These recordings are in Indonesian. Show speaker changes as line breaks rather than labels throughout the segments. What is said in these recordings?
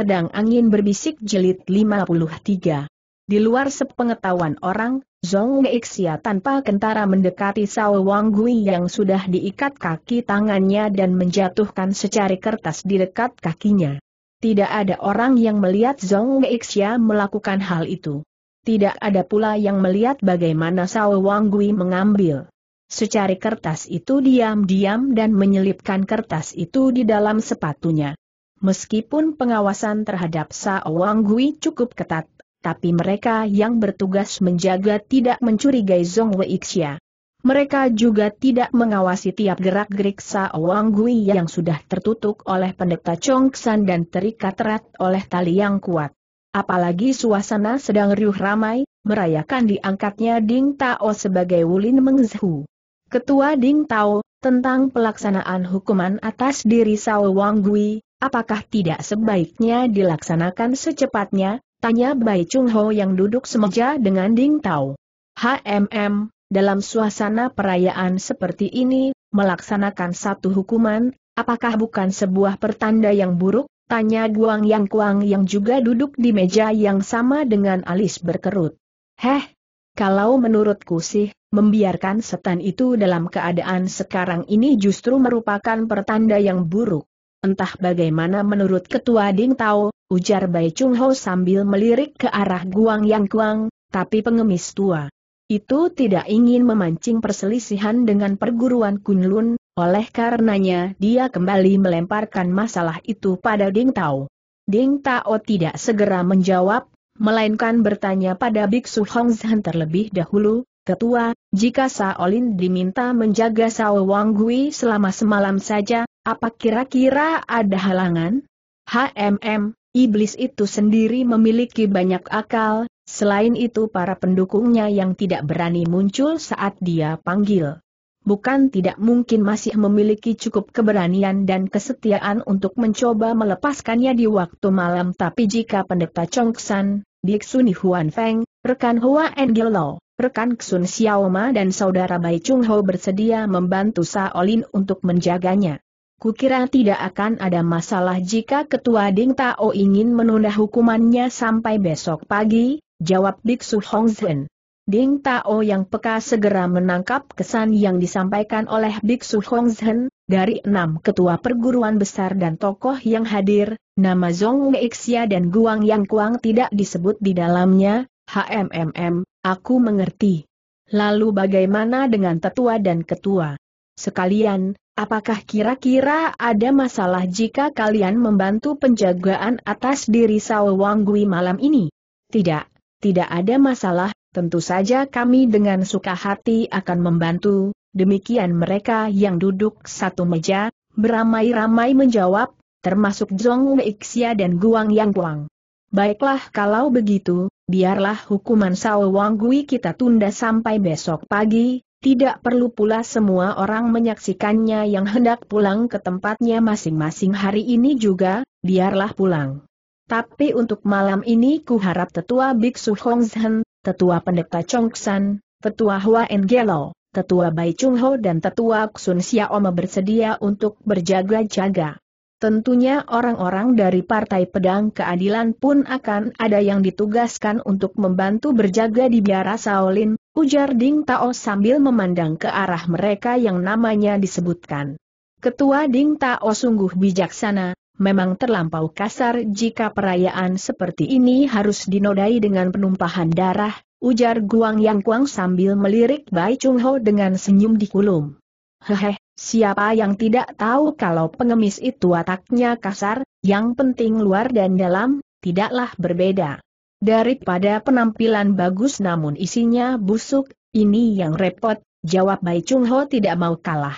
Pedang Angin Berbisik jelit 53. Di luar sepengetahuan orang, Zong Xia tanpa kentara mendekati Sao Wang Gui yang sudah diikat kaki tangannya dan menjatuhkan secari kertas di dekat kakinya. Tidak ada orang yang melihat Zong Xia melakukan hal itu. Tidak ada pula yang melihat bagaimana Sao Wang Gui mengambil secari kertas itu diam-diam dan menyelipkan kertas itu di dalam sepatunya. Meskipun pengawasan terhadap Saowang Gui cukup ketat, tapi mereka yang bertugas menjaga tidak mencurigai Zong Weixia. Mereka juga tidak mengawasi tiap gerak-gerik Saowang Gui yang sudah tertutup oleh pendeta San dan terikat erat oleh tali yang kuat. Apalagi suasana sedang riuh ramai, merayakan diangkatnya Ding Tao sebagai Wulin Mengzhu. Ketua Ding Tao, tentang pelaksanaan hukuman atas diri Sao Wang Gui, Apakah tidak sebaiknya dilaksanakan secepatnya? Tanya Bai Chung Ho yang duduk semeja dengan Ding Tao. HMM, dalam suasana perayaan seperti ini, melaksanakan satu hukuman, apakah bukan sebuah pertanda yang buruk? Tanya Guang Yang Kuang yang juga duduk di meja yang sama dengan alis berkerut. Heh, kalau menurutku sih, membiarkan setan itu dalam keadaan sekarang ini justru merupakan pertanda yang buruk. Entah bagaimana menurut Ketua Ding Tao, ujar Bai Chung Ho sambil melirik ke arah Guang Yang Kuang, tapi pengemis tua. Itu tidak ingin memancing perselisihan dengan perguruan Kunlun, oleh karenanya dia kembali melemparkan masalah itu pada Ding Tao. Ding Tao tidak segera menjawab, melainkan bertanya pada Biksu Hong Zhan terlebih dahulu, Ketua, jika Saolin diminta menjaga Sao Wang Gui selama semalam saja, apa kira-kira ada halangan? HMM, iblis itu sendiri memiliki banyak akal, selain itu para pendukungnya yang tidak berani muncul saat dia panggil. Bukan tidak mungkin masih memiliki cukup keberanian dan kesetiaan untuk mencoba melepaskannya di waktu malam tapi jika pendeta Chongsan, Diksuni Huan Feng, rekan Hua Engel rekan Xun Xiaoma dan saudara Bai Chung Ho bersedia membantu Saolin untuk menjaganya. Kukira tidak akan ada masalah jika Ketua Ding Tao ingin menunda hukumannya sampai besok pagi, jawab Biksu Su Ding Tao yang peka segera menangkap kesan yang disampaikan oleh Biksu Su dari enam ketua perguruan besar dan tokoh yang hadir, nama Zong Weixia dan Guang Yang Kuang tidak disebut di dalamnya, HMMM, aku mengerti. Lalu bagaimana dengan tetua dan ketua? Sekalian, Apakah kira-kira ada masalah jika kalian membantu penjagaan atas diri Sao Wanggui malam ini? Tidak, tidak ada masalah, tentu saja kami dengan suka hati akan membantu, demikian mereka yang duduk satu meja, beramai-ramai menjawab, termasuk Zhong Weixia dan Guang Yang Guang. Baiklah kalau begitu, biarlah hukuman Sao Wanggui kita tunda sampai besok pagi, tidak perlu pula semua orang menyaksikannya yang hendak pulang ke tempatnya masing-masing hari ini juga, biarlah pulang. Tapi untuk malam ini ku harap tetua Biksu Hongzhen, tetua pendeta Chongsan, tetua Hua Engelo, tetua Bai Chungho dan tetua Ksun Xiaoma bersedia untuk berjaga-jaga. Tentunya orang-orang dari Partai Pedang Keadilan pun akan ada yang ditugaskan untuk membantu berjaga di biara Shaolin. Ujar Ding Tao sambil memandang ke arah mereka yang namanya disebutkan. Ketua Ding Tao sungguh bijaksana, memang terlampau kasar jika perayaan seperti ini harus dinodai dengan penumpahan darah, ujar Guang Yang Kuang sambil melirik Bai Chung Ho dengan senyum di kulum. Hehe, siapa yang tidak tahu kalau pengemis itu wataknya kasar, yang penting luar dan dalam, tidaklah berbeda. Daripada penampilan bagus namun isinya busuk, ini yang repot, jawab Bai Chung Ho tidak mau kalah.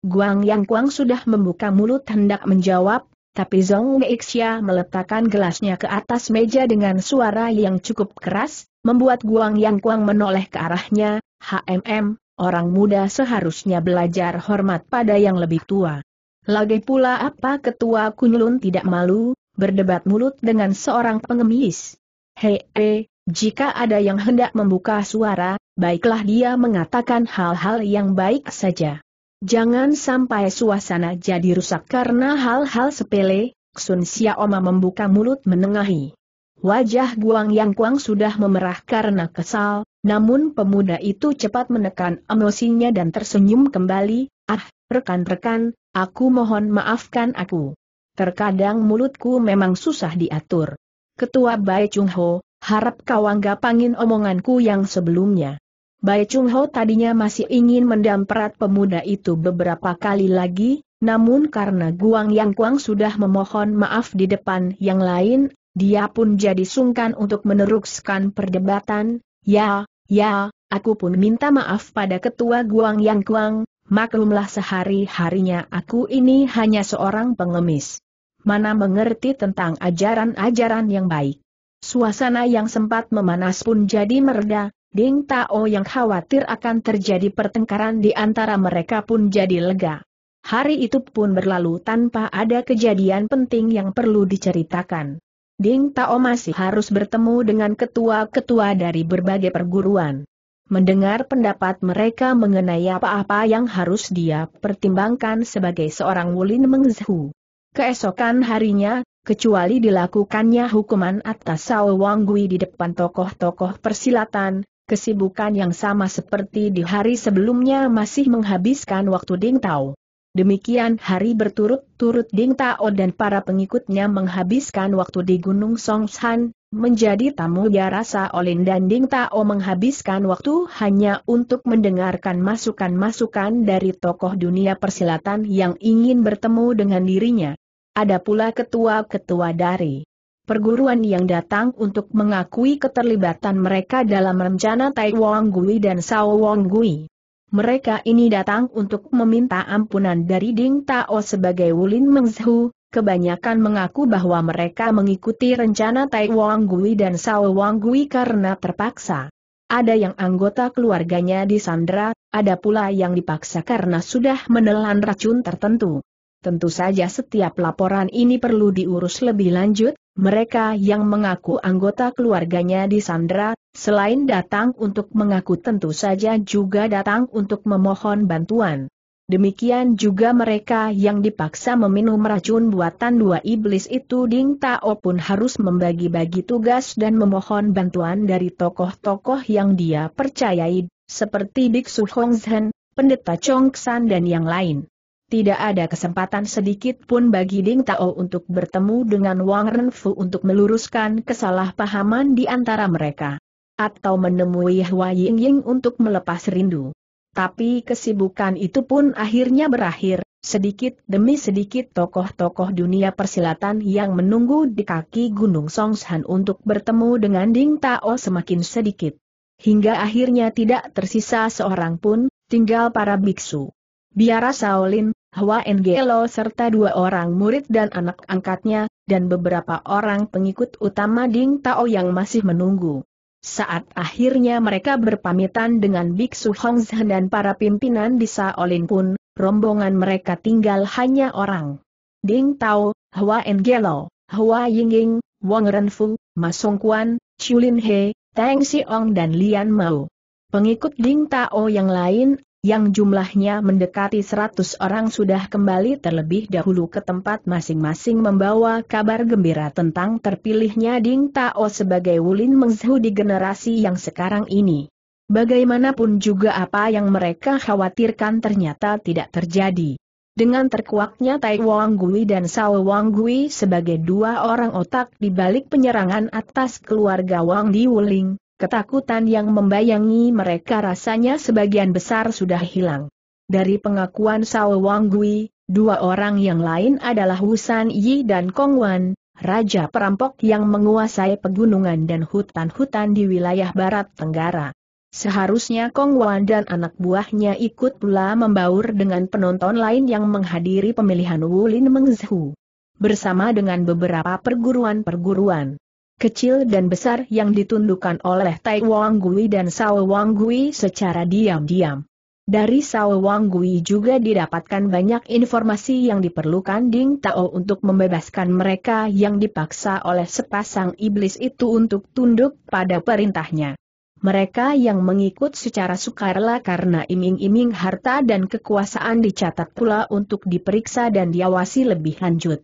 Guang Yang Kuang sudah membuka mulut hendak menjawab, tapi Zong Xia meletakkan gelasnya ke atas meja dengan suara yang cukup keras, membuat Guang Yang Kuang menoleh ke arahnya, HMM, orang muda seharusnya belajar hormat pada yang lebih tua. Lagi pula apa ketua Kunlun tidak malu, berdebat mulut dengan seorang pengemis. Hei, eh, jika ada yang hendak membuka suara, baiklah dia mengatakan hal-hal yang baik saja. Jangan sampai suasana jadi rusak karena hal-hal sepele, Sun Xiaoma membuka mulut menengahi. Wajah Guang Yang Kuang sudah memerah karena kesal, namun pemuda itu cepat menekan emosinya dan tersenyum kembali, Ah, rekan-rekan, aku mohon maafkan aku. Terkadang mulutku memang susah diatur. Ketua Bai Chung Ho, harap kau anggap angin omonganku yang sebelumnya. Bai Chung Ho tadinya masih ingin mendamperat pemuda itu beberapa kali lagi, namun karena Guang Yang Kuang sudah memohon maaf di depan yang lain, dia pun jadi sungkan untuk meneruskan perdebatan, ya, ya, aku pun minta maaf pada ketua Guang Yang Kuang, maklumlah sehari-harinya aku ini hanya seorang pengemis mana mengerti tentang ajaran-ajaran yang baik. Suasana yang sempat memanas pun jadi mereda, Ding Tao yang khawatir akan terjadi pertengkaran di antara mereka pun jadi lega. Hari itu pun berlalu tanpa ada kejadian penting yang perlu diceritakan. Ding Tao masih harus bertemu dengan ketua-ketua dari berbagai perguruan. Mendengar pendapat mereka mengenai apa-apa yang harus dia pertimbangkan sebagai seorang Wulin Mengzhu. Keesokan harinya, kecuali dilakukannya hukuman atas Sao Gui di depan tokoh-tokoh persilatan, kesibukan yang sama seperti di hari sebelumnya masih menghabiskan waktu Ding Tao. Demikian hari berturut-turut Ding Tao dan para pengikutnya menghabiskan waktu di Gunung Songshan, Menjadi tamu ya rasa Olin dan Ding Tao menghabiskan waktu hanya untuk mendengarkan masukan-masukan dari tokoh dunia persilatan yang ingin bertemu dengan dirinya. Ada pula ketua-ketua dari perguruan yang datang untuk mengakui keterlibatan mereka dalam rencana Tai Wong Gui dan Sao Wong Gui. Mereka ini datang untuk meminta ampunan dari Ding Tao sebagai Wulin Mengzhu, kebanyakan mengaku bahwa mereka mengikuti rencana Tai Wang Gui dan Sao Wang Gui karena terpaksa. Ada yang anggota keluarganya disandra, ada pula yang dipaksa karena sudah menelan racun tertentu. Tentu saja setiap laporan ini perlu diurus lebih lanjut, mereka yang mengaku anggota keluarganya disandra, selain datang untuk mengaku tentu saja juga datang untuk memohon bantuan. Demikian juga mereka yang dipaksa meminum racun buatan dua iblis itu Ding Tao pun harus membagi-bagi tugas dan memohon bantuan dari tokoh-tokoh yang dia percayai, seperti Biksu Hongzhen, Pendeta Chong dan yang lain. Tidak ada kesempatan sedikit pun bagi Ding Tao untuk bertemu dengan Wang Renfu untuk meluruskan kesalahpahaman di antara mereka. Atau menemui Hua Ying Ying untuk melepas rindu. Tapi kesibukan itu pun akhirnya berakhir, sedikit demi sedikit tokoh-tokoh dunia persilatan yang menunggu di kaki Gunung Songshan untuk bertemu dengan Ding Tao semakin sedikit. Hingga akhirnya tidak tersisa seorang pun, tinggal para biksu. Biara Shaolin, Hua Ngelo serta dua orang murid dan anak angkatnya, dan beberapa orang pengikut utama Ding Tao yang masih menunggu. Saat akhirnya mereka berpamitan dengan Biksu Hongzhen dan para pimpinan di Saolin pun, rombongan mereka tinggal hanya orang. Ding Tao, Hua Engelo, Hua Yingying, Wang Renfu, Masong Quan, Chulin He, Tang Siong dan Lian Mao. Pengikut Ding Tao yang lain yang jumlahnya mendekati 100 orang sudah kembali terlebih dahulu ke tempat masing-masing membawa kabar gembira tentang terpilihnya Ding Tao sebagai Wulin Mengzhu di generasi yang sekarang ini. Bagaimanapun juga apa yang mereka khawatirkan ternyata tidak terjadi. Dengan terkuaknya Tai Wang Gui dan Sao Wang Gui sebagai dua orang otak di balik penyerangan atas keluarga Wang Di Wuling, Ketakutan yang membayangi mereka rasanya sebagian besar sudah hilang. Dari pengakuan Sao Wang Gui, dua orang yang lain adalah Husan Yi dan Kong Wan, raja perampok yang menguasai pegunungan dan hutan-hutan di wilayah barat Tenggara. Seharusnya Kong Wan dan anak buahnya ikut pula membaur dengan penonton lain yang menghadiri pemilihan Wulin Mengzhu. Bersama dengan beberapa perguruan-perguruan kecil dan besar yang ditundukkan oleh Tai Wang Gui dan Sao Wang Gui secara diam-diam. Dari Sao Wang Gui juga didapatkan banyak informasi yang diperlukan Ding Tao untuk membebaskan mereka yang dipaksa oleh sepasang iblis itu untuk tunduk pada perintahnya. Mereka yang mengikut secara sukarela karena iming-iming harta dan kekuasaan dicatat pula untuk diperiksa dan diawasi lebih lanjut.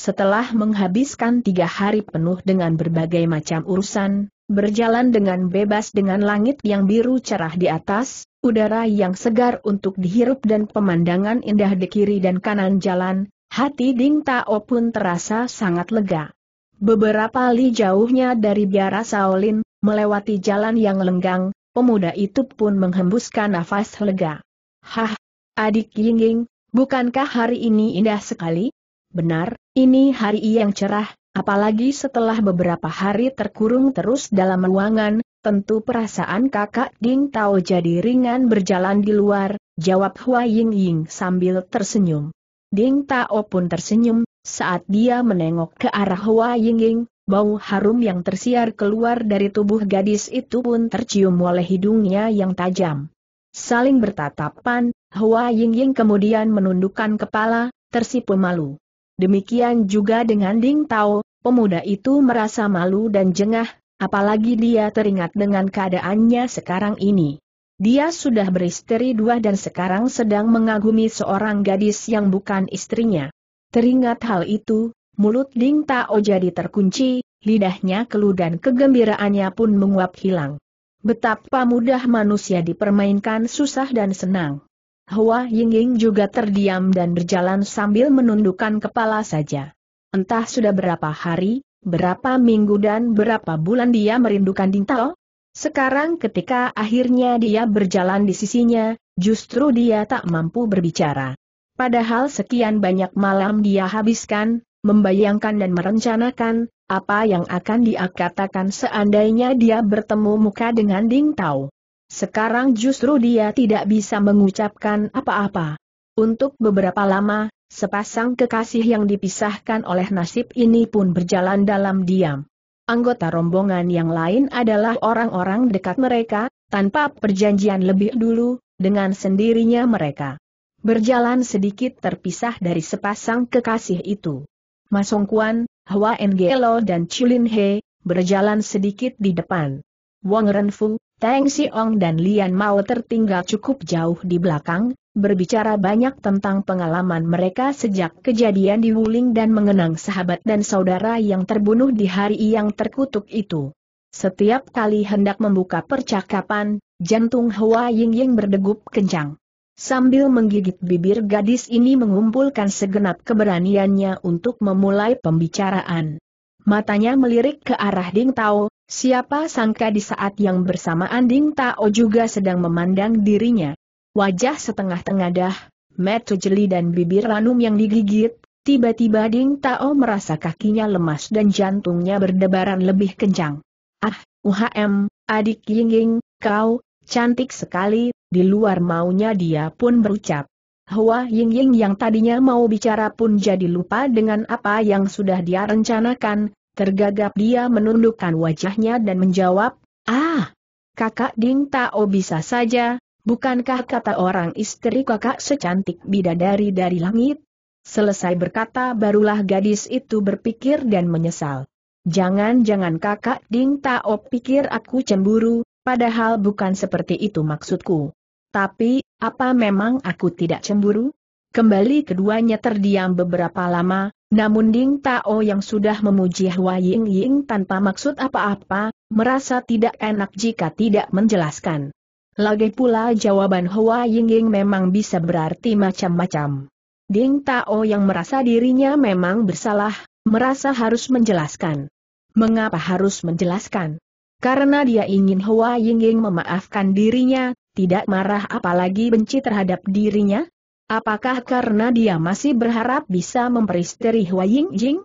Setelah menghabiskan tiga hari penuh dengan berbagai macam urusan, berjalan dengan bebas dengan langit yang biru cerah di atas, udara yang segar untuk dihirup dan pemandangan indah di kiri dan kanan jalan, hati Ding Tao pun terasa sangat lega. Beberapa li jauhnya dari biara Saolin, melewati jalan yang lenggang, pemuda itu pun menghembuskan nafas lega. Hah, adik Yingying, bukankah hari ini indah sekali? Benar, ini hari yang cerah, apalagi setelah beberapa hari terkurung terus dalam ruangan, tentu perasaan kakak Ding Tao jadi ringan berjalan di luar, jawab Hua Ying Ying sambil tersenyum. Ding Tao pun tersenyum, saat dia menengok ke arah Hua Ying Ying, bau harum yang tersiar keluar dari tubuh gadis itu pun tercium oleh hidungnya yang tajam. Saling bertatapan, Hua Ying Ying kemudian menundukkan kepala, tersipu malu. Demikian juga dengan Ding Tao, pemuda itu merasa malu dan jengah, apalagi dia teringat dengan keadaannya sekarang ini. Dia sudah beristri dua dan sekarang sedang mengagumi seorang gadis yang bukan istrinya. Teringat hal itu, mulut Ding Tao jadi terkunci, lidahnya keluh dan kegembiraannya pun menguap hilang. Betapa mudah manusia dipermainkan susah dan senang. Hua Yingying juga terdiam dan berjalan sambil menundukkan kepala saja. Entah sudah berapa hari, berapa minggu dan berapa bulan dia merindukan Tao. Sekarang ketika akhirnya dia berjalan di sisinya, justru dia tak mampu berbicara. Padahal sekian banyak malam dia habiskan, membayangkan dan merencanakan, apa yang akan dia katakan seandainya dia bertemu muka dengan Ding Tao. Sekarang justru dia tidak bisa mengucapkan apa-apa. Untuk beberapa lama, sepasang kekasih yang dipisahkan oleh nasib ini pun berjalan dalam diam. Anggota rombongan yang lain adalah orang-orang dekat mereka, tanpa perjanjian lebih dulu, dengan sendirinya mereka. Berjalan sedikit terpisah dari sepasang kekasih itu. Masong Kuan, Hwa Ngelo dan Chulin He, berjalan sedikit di depan. Wang Renfu, Tang Xiong dan Lian Mao tertinggal cukup jauh di belakang, berbicara banyak tentang pengalaman mereka sejak kejadian di Wuling dan mengenang sahabat dan saudara yang terbunuh di hari yang terkutuk itu. Setiap kali hendak membuka percakapan, jantung Hua Ying Ying berdegup kencang. Sambil menggigit bibir gadis ini mengumpulkan segenap keberaniannya untuk memulai pembicaraan. Matanya melirik ke arah Ding Tao, Siapa sangka di saat yang bersamaan Ding Tao juga sedang memandang dirinya. Wajah setengah tengadah, metu jeli dan bibir ranum yang digigit, tiba-tiba Ding Tao merasa kakinya lemas dan jantungnya berdebaran lebih kencang. Ah, UHM, adik Yingying, kau, cantik sekali, di luar maunya dia pun berucap. Hua Yingying yang tadinya mau bicara pun jadi lupa dengan apa yang sudah dia rencanakan, Tergagap dia menundukkan wajahnya dan menjawab, Ah, kakak Ding Tao bisa saja, bukankah kata orang istri kakak secantik bidadari dari langit? Selesai berkata barulah gadis itu berpikir dan menyesal. Jangan-jangan kakak Ding Tao pikir aku cemburu, padahal bukan seperti itu maksudku. Tapi, apa memang aku tidak cemburu? Kembali keduanya terdiam beberapa lama, namun Ding Tao yang sudah memuji Hua Ying Ying tanpa maksud apa-apa, merasa tidak enak jika tidak menjelaskan. Lagi pula jawaban Hua Ying Ying memang bisa berarti macam-macam. Ding Tao yang merasa dirinya memang bersalah, merasa harus menjelaskan. Mengapa harus menjelaskan? Karena dia ingin Hua Ying Ying memaafkan dirinya, tidak marah apalagi benci terhadap dirinya, Apakah karena dia masih berharap bisa memperisteri Hua Ying Jing?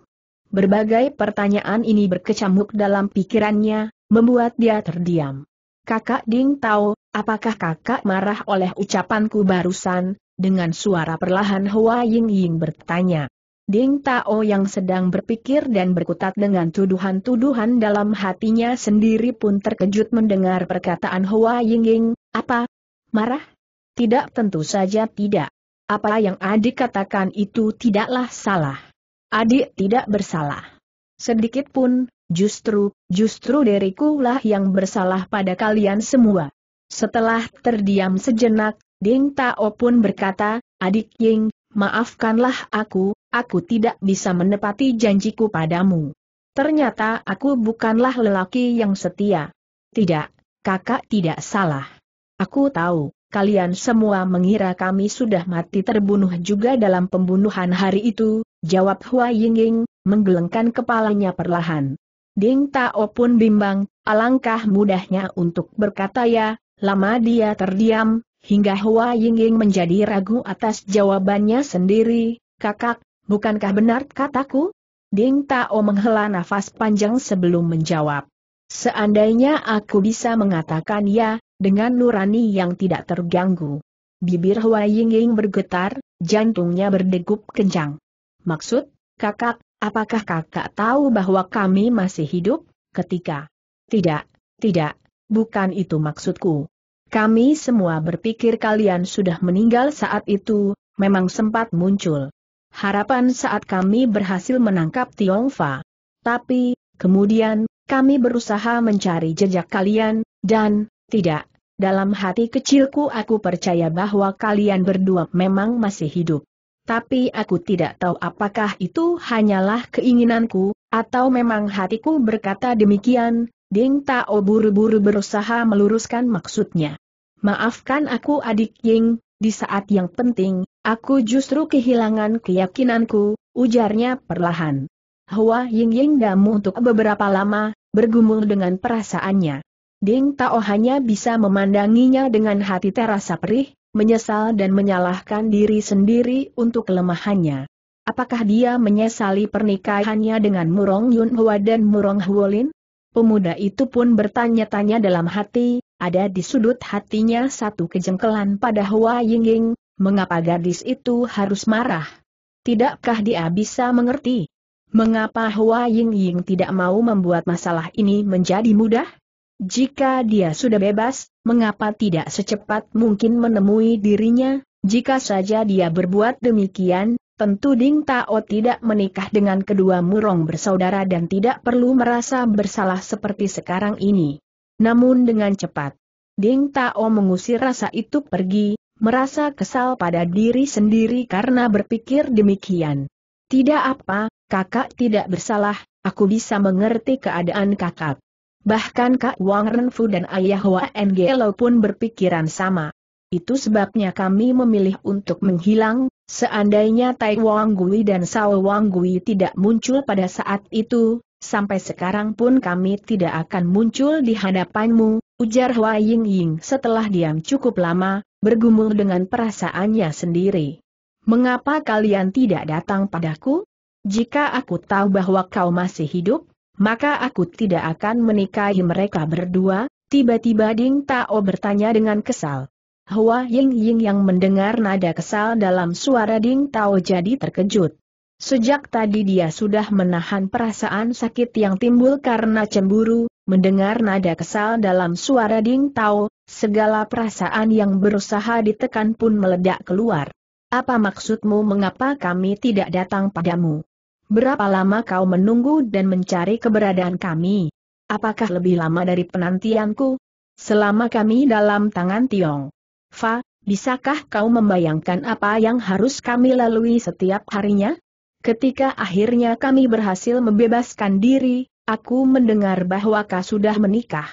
Berbagai pertanyaan ini berkecamuk dalam pikirannya, membuat dia terdiam. Kakak Ding tahu, apakah kakak marah oleh ucapanku barusan, dengan suara perlahan Hua Ying Ying bertanya. Ding Tao yang sedang berpikir dan berkutat dengan tuduhan-tuduhan dalam hatinya sendiri pun terkejut mendengar perkataan Hua Ying Ying, apa? Marah? Tidak tentu saja tidak. Apa yang adik katakan itu tidaklah salah. Adik tidak bersalah. Sedikit pun, justru, justru derikulah yang bersalah pada kalian semua. Setelah terdiam sejenak, Ding Tao pun berkata, Adik Ying, maafkanlah aku, aku tidak bisa menepati janjiku padamu. Ternyata aku bukanlah lelaki yang setia. Tidak, kakak tidak salah. Aku tahu kalian semua mengira kami sudah mati terbunuh juga dalam pembunuhan hari itu, jawab Hua Yingying, menggelengkan kepalanya perlahan. Ding Tao pun bimbang, alangkah mudahnya untuk berkata ya, lama dia terdiam, hingga Hua Yingying menjadi ragu atas jawabannya sendiri, kakak, bukankah benar kataku? Ding Tao menghela nafas panjang sebelum menjawab. Seandainya aku bisa mengatakan ya, dengan nurani yang tidak terganggu. Bibir Hua Ying bergetar, jantungnya berdegup kencang. Maksud, kakak, apakah kakak tahu bahwa kami masih hidup, ketika? Tidak, tidak, bukan itu maksudku. Kami semua berpikir kalian sudah meninggal saat itu, memang sempat muncul. Harapan saat kami berhasil menangkap Tiongfa. Tapi, kemudian, kami berusaha mencari jejak kalian, dan, tidak, dalam hati kecilku aku percaya bahwa kalian berdua memang masih hidup. Tapi aku tidak tahu apakah itu hanyalah keinginanku, atau memang hatiku berkata demikian, Ding Tao buru-buru berusaha meluruskan maksudnya. Maafkan aku adik Ying, di saat yang penting, aku justru kehilangan keyakinanku, ujarnya perlahan. Hua Ying Ying damu untuk beberapa lama, bergumul dengan perasaannya. Ding Tao hanya bisa memandanginya dengan hati terasa perih, menyesal dan menyalahkan diri sendiri untuk kelemahannya. Apakah dia menyesali pernikahannya dengan Murong Yun Hua dan Murong Huolin? Pemuda itu pun bertanya-tanya dalam hati, ada di sudut hatinya satu kejengkelan pada Hua Yingying, mengapa gadis itu harus marah? Tidakkah dia bisa mengerti? Mengapa Hua Yingying tidak mau membuat masalah ini menjadi mudah? Jika dia sudah bebas, mengapa tidak secepat mungkin menemui dirinya? Jika saja dia berbuat demikian, tentu Ding Tao tidak menikah dengan kedua murong bersaudara dan tidak perlu merasa bersalah seperti sekarang ini. Namun dengan cepat, Ding Tao mengusir rasa itu pergi, merasa kesal pada diri sendiri karena berpikir demikian. Tidak apa, kakak tidak bersalah, aku bisa mengerti keadaan kakak. Bahkan Kak Wang Renfu dan Ayah Hwa Ngelo pun berpikiran sama. Itu sebabnya kami memilih untuk menghilang, seandainya Tai Wang Gui dan Sao Wang Gui tidak muncul pada saat itu, sampai sekarang pun kami tidak akan muncul di hadapanmu, ujar Hua Ying Ying setelah diam cukup lama, bergumul dengan perasaannya sendiri. Mengapa kalian tidak datang padaku? Jika aku tahu bahwa kau masih hidup, maka aku tidak akan menikahi mereka berdua, tiba-tiba Ding Tao bertanya dengan kesal. Hua Ying Ying yang mendengar nada kesal dalam suara Ding Tao jadi terkejut. Sejak tadi dia sudah menahan perasaan sakit yang timbul karena cemburu, mendengar nada kesal dalam suara Ding Tao, segala perasaan yang berusaha ditekan pun meledak keluar. Apa maksudmu mengapa kami tidak datang padamu? Berapa lama kau menunggu dan mencari keberadaan kami? Apakah lebih lama dari penantianku? Selama kami dalam tangan Tiong. Fa, bisakah kau membayangkan apa yang harus kami lalui setiap harinya? Ketika akhirnya kami berhasil membebaskan diri, aku mendengar bahwa kau sudah menikah.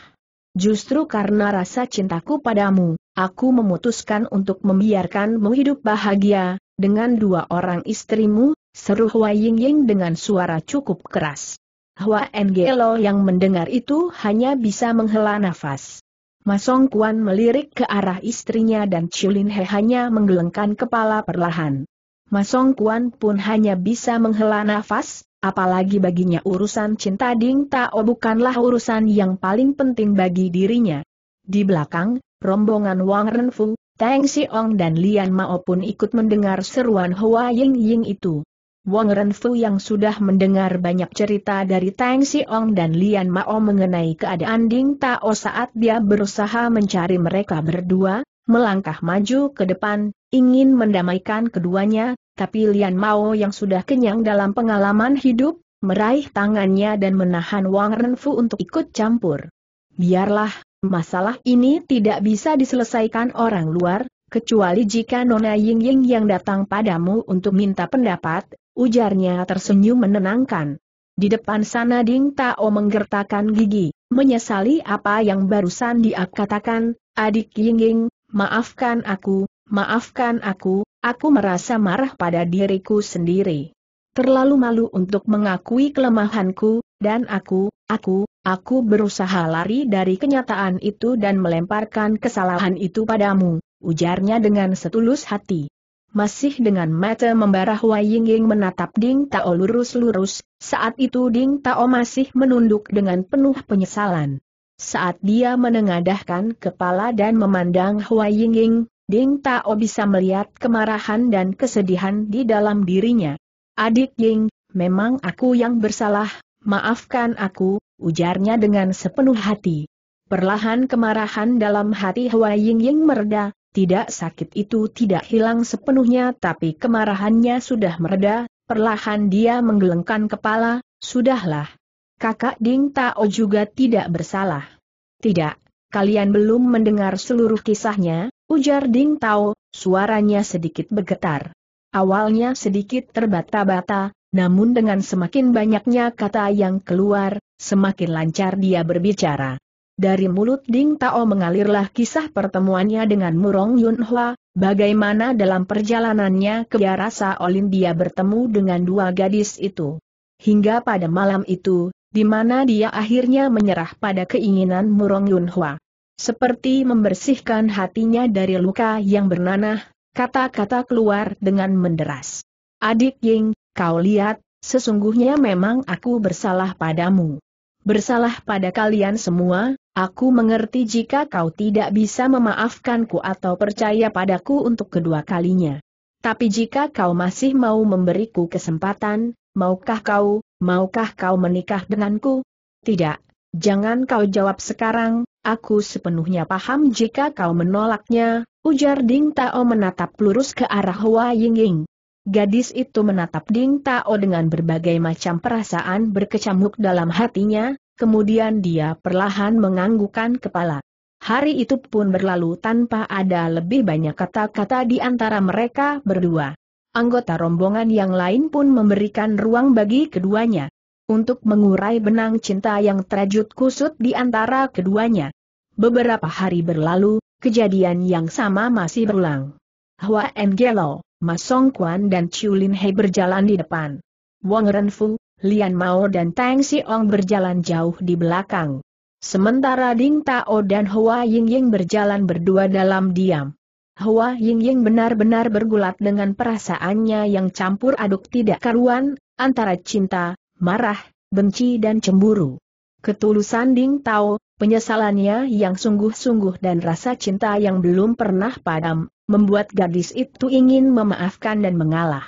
Justru karena rasa cintaku padamu, aku memutuskan untuk membiarkanmu hidup bahagia, dengan dua orang istrimu, Seru Hua Ying Ying dengan suara cukup keras. Hua Engelo yang mendengar itu hanya bisa menghela nafas. Masong Kuan melirik ke arah istrinya dan Chulin He hanya menggelengkan kepala perlahan. Masong Kuan pun hanya bisa menghela nafas, apalagi baginya urusan cinta Ding Tao bukanlah urusan yang paling penting bagi dirinya. Di belakang, rombongan Wang Renfu, Tang Siong dan Lian Mao pun ikut mendengar seruan Hua Ying Ying itu. Wang Renfu yang sudah mendengar banyak cerita dari Tang Siong dan Lian Mao mengenai keadaan Ding Tao saat dia berusaha mencari mereka berdua, melangkah maju ke depan, ingin mendamaikan keduanya, tapi Lian Mao yang sudah kenyang dalam pengalaman hidup, meraih tangannya dan menahan Wang Renfu untuk ikut campur. Biarlah, masalah ini tidak bisa diselesaikan orang luar, kecuali jika Nona Ying Ying yang datang padamu untuk minta pendapat, ujarnya tersenyum menenangkan. Di depan sana Ding Tao menggertakkan gigi, menyesali apa yang barusan dia katakan, adik Yingying, maafkan aku, maafkan aku, aku merasa marah pada diriku sendiri. Terlalu malu untuk mengakui kelemahanku, dan aku, aku, aku berusaha lari dari kenyataan itu dan melemparkan kesalahan itu padamu, ujarnya dengan setulus hati. Masih dengan mata membara, Hua Ying menatap Ding Tao lurus-lurus, saat itu Ding Tao masih menunduk dengan penuh penyesalan. Saat dia menengadahkan kepala dan memandang Hua Ying Ding Tao bisa melihat kemarahan dan kesedihan di dalam dirinya. Adik Ying, memang aku yang bersalah, maafkan aku, ujarnya dengan sepenuh hati. Perlahan kemarahan dalam hati Hua Ying mereda, tidak sakit itu tidak hilang sepenuhnya tapi kemarahannya sudah mereda, perlahan dia menggelengkan kepala, sudahlah. Kakak Ding Tao juga tidak bersalah. Tidak, kalian belum mendengar seluruh kisahnya, ujar Ding Tao, suaranya sedikit bergetar. Awalnya sedikit terbata-bata, namun dengan semakin banyaknya kata yang keluar, semakin lancar dia berbicara. Dari mulut Ding Tao mengalirlah kisah pertemuannya dengan Murong Yun Hua, bagaimana dalam perjalanannya ke Yarasa Olin dia bertemu dengan dua gadis itu. Hingga pada malam itu, di mana dia akhirnya menyerah pada keinginan Murong Yun Hua. Seperti membersihkan hatinya dari luka yang bernanah, kata-kata keluar dengan menderas. Adik Ying, kau lihat, sesungguhnya memang aku bersalah padamu bersalah pada kalian semua, aku mengerti jika kau tidak bisa memaafkanku atau percaya padaku untuk kedua kalinya. Tapi jika kau masih mau memberiku kesempatan, maukah kau, maukah kau menikah denganku? Tidak, jangan kau jawab sekarang, aku sepenuhnya paham jika kau menolaknya, ujar Ding Tao menatap lurus ke arah Hua Ying Ying. Gadis itu menatap Ding Tao dengan berbagai macam perasaan berkecamuk dalam hatinya, kemudian dia perlahan menganggukkan kepala. Hari itu pun berlalu tanpa ada lebih banyak kata-kata di antara mereka berdua. Anggota rombongan yang lain pun memberikan ruang bagi keduanya untuk mengurai benang cinta yang terajut kusut di antara keduanya. Beberapa hari berlalu, kejadian yang sama masih berulang. Hwa Angelo. Ma Song Quan dan Chiu Lin Hei berjalan di depan. Wang Renfu, Lian Mao dan Tang Ong berjalan jauh di belakang. Sementara Ding Tao dan Hua Ying Ying berjalan berdua dalam diam. Hua Ying Ying benar-benar bergulat dengan perasaannya yang campur aduk tidak karuan, antara cinta, marah, benci dan cemburu. Ketulusan Ding Tao, Penyesalannya yang sungguh-sungguh dan rasa cinta yang belum pernah padam, membuat gadis itu ingin memaafkan dan mengalah.